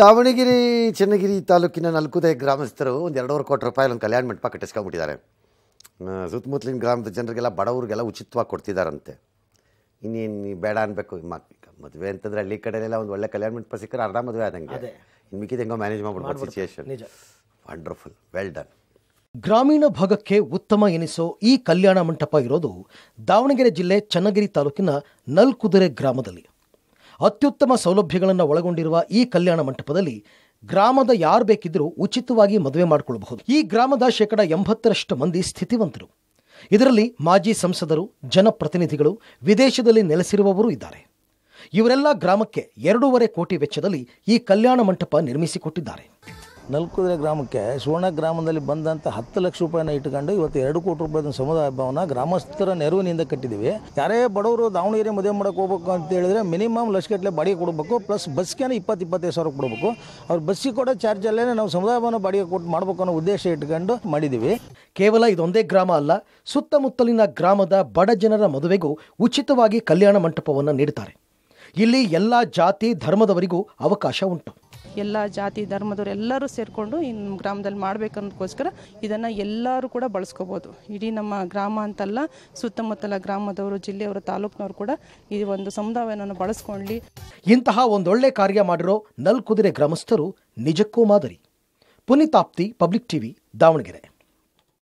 ದಾವಣಗೆರೆ ಚನ್ನಗಿರಿ ತಾಲೂಕಿನ ನಲ್ಕುದೆ ಗ್ರಾಮಸ್ಥರು ಒಂದು ಎರಡೂವರೆ ಕೋಟಿ ರೂಪಾಯಿ ಒಂದು ಕಲ್ಯಾಣ ಮಂಟಪ ಕಟ್ಟಿಸ್ಕೊಂಡ್ಬಿಟ್ಟಿದ್ದಾರೆ ಸುತ್ತಮುತ್ತಲಿನ ಗ್ರಾಮದ ಜನರಿಗೆಲ್ಲ ಬಡವ್ರಿಗೆಲ್ಲ ಉಚಿತವಾಗಿ ಕೊಡ್ತಿದ್ದಾರಂತೆ ಇನ್ನೇನು ಬೇಡ ಅನ್ಬೇಕು ಮದುವೆ ಅಂತಂದ್ರೆ ಹಳ್ಳಿ ಕಡೆಯೆಲ್ಲ ಒಂದು ಒಳ್ಳೆ ಕಲ್ಯಾಣ ಮಂಟಪ ಸಿಕ್ಕರೆ ಅರ್ಧ ಮದುವೆ ಆದಂಗೆ ಇನ್ನು ಮಿಕ್ಕಿದ ಹೆಂಗೋ ಮ್ಯಾನೇಜ್ ಮಾಡ್ಬಿಡ್ಬೋದು ಸಿಚುಯೇಷನ್ ವಂಡರ್ಫುಲ್ ವೆಲ್ ಡನ್ ಗ್ರಾಮೀಣ ಭಾಗಕ್ಕೆ ಉತ್ತಮ ಎನಿಸೋ ಈ ಕಲ್ಯಾಣ ಮಂಟಪ ಇರೋದು ದಾವಣಗೆರೆ ಜಿಲ್ಲೆ ಚನ್ನಗಿರಿ ತಾಲೂಕಿನ ನಲ್ಕುದುರೆ ಗ್ರಾಮದಲ್ಲಿ ಅತ್ಯುತ್ತಮ ಸೌಲಭ್ಯಗಳನ್ನು ಒಳಗೊಂಡಿರುವ ಈ ಕಲ್ಯಾಣ ಮಂಟಪದಲ್ಲಿ ಗ್ರಾಮದ ಯಾರು ಬೇಕಿದ್ದರೂ ಉಚಿತವಾಗಿ ಮದುವೆ ಮಾಡಿಕೊಳ್ಳಬಹುದು ಈ ಗ್ರಾಮದ ಶೇಕಡ ಎಂಬತ್ತರಷ್ಟು ಮಂದಿ ಸ್ಥಿತಿವಂತರು ಇದರಲ್ಲಿ ಮಾಜಿ ಸಂಸದರು ಜನಪ್ರತಿನಿಧಿಗಳು ವಿದೇಶದಲ್ಲಿ ನೆಲೆಸಿರುವವರು ಇದ್ದಾರೆ ಇವರೆಲ್ಲ ಗ್ರಾಮಕ್ಕೆ ಎರಡೂವರೆ ಕೋಟಿ ವೆಚ್ಚದಲ್ಲಿ ಈ ಕಲ್ಯಾಣ ಮಂಟಪ ನಿರ್ಮಿಸಿಕೊಟ್ಟಿದ್ದಾರೆ ನಲ್ಕುದ್ರೆ ಗ್ರಾಮಕ್ಕೆ ಸುವರ್ಣ ಗ್ರಾಮದಲ್ಲಿ ಬಂದಂಥ ಹತ್ತು ಲಕ್ಷ ರೂಪಾಯಿನ ಇಟ್ಕೊಂಡು ಇವತ್ತು ಎರಡು ಕೋಟಿ ರೂಪಾಯಿ ಸಮುದಾಯ ಭವನ ಗ್ರಾಮಸ್ಥರ ನೆರವಿನಿಂದ ಕಟ್ಟಿದ್ದೀವಿ ಯಾರೇ ಬಡವರು ದಾವಣಗೆರೆ ಮದುವೆ ಮಾಡೋಕೆ ಹೋಗ್ಬೇಕು ಅಂತ ಹೇಳಿದ್ರೆ ಮಿನಿಮಮ್ ಲಸ್ಗಟ್ಟಲೆ ಬಾಡಿಗೆ ಕೊಡಬೇಕು ಪ್ಲಸ್ ಬಸ್ಗೇನೆ ಇಪ್ಪತ್ತು ಇಪ್ಪತ್ತೈದು ಸಾವಿರ ಕೊಡಬೇಕು ಅವ್ರ ಬಸ್ಸಿಗೆ ಕೊಡೋ ಚಾರ್ಜಲ್ಲೇ ನಾವು ಸಮುದಾಯ ಭವನ ಬಾಡಿಗೆ ಕೊಟ್ಟು ಮಾಡಬೇಕು ಅನ್ನೋ ಉದ್ದೇಶ ಇಟ್ಕೊಂಡು ಮಾಡಿದ್ದೀವಿ ಕೇವಲ ಇದೊಂದೇ ಗ್ರಾಮ ಅಲ್ಲ ಸುತ್ತಮುತ್ತಲಿನ ಗ್ರಾಮದ ಬಡ ಜನರ ಮದುವೆಗೂ ಉಚಿತವಾಗಿ ಕಲ್ಯಾಣ ಮಂಟಪವನ್ನು ನೀಡುತ್ತಾರೆ ಇಲ್ಲಿ ಎಲ್ಲ ಜಾತಿ ಧರ್ಮದವರಿಗೂ ಅವಕಾಶ ಉಂಟು ಎಲ್ಲ ಜಾತಿ ಧರ್ಮದವ್ರು ಎಲ್ಲರೂ ಸೇರಿಕೊಂಡು ಈ ನಮ್ಮ ಗ್ರಾಮದಲ್ಲಿ ಮಾಡಬೇಕನ್ನೋದಕ್ಕೋಸ್ಕರ ಇದನ್ನು ಎಲ್ಲರೂ ಕೂಡ ಬಳಸ್ಕೋಬೋದು ಇಡೀ ನಮ್ಮ ಗ್ರಾಮ ಅಂತಲ್ಲ ಸುತ್ತಮುತ್ತಲ ಗ್ರಾಮದವರು ಜಿಲ್ಲೆಯವರು ತಾಲೂಕಿನವರು ಕೂಡ ಈ ಒಂದು ಸಮುದಾಯವನ್ನು ಬಳಸ್ಕೊಳ್ಳಿ ಇಂತಹ ಒಂದೊಳ್ಳೆ ಕಾರ್ಯ ಮಾಡಿರೋ ನಲ್ಕುದುರೆ ಗ್ರಾಮಸ್ಥರು ನಿಜಕ್ಕೂ ಮಾದರಿ ಪುನೀತಾಪ್ತಿ ಪಬ್ಲಿಕ್ ಟಿವಿ ದಾವಣಗೆರೆ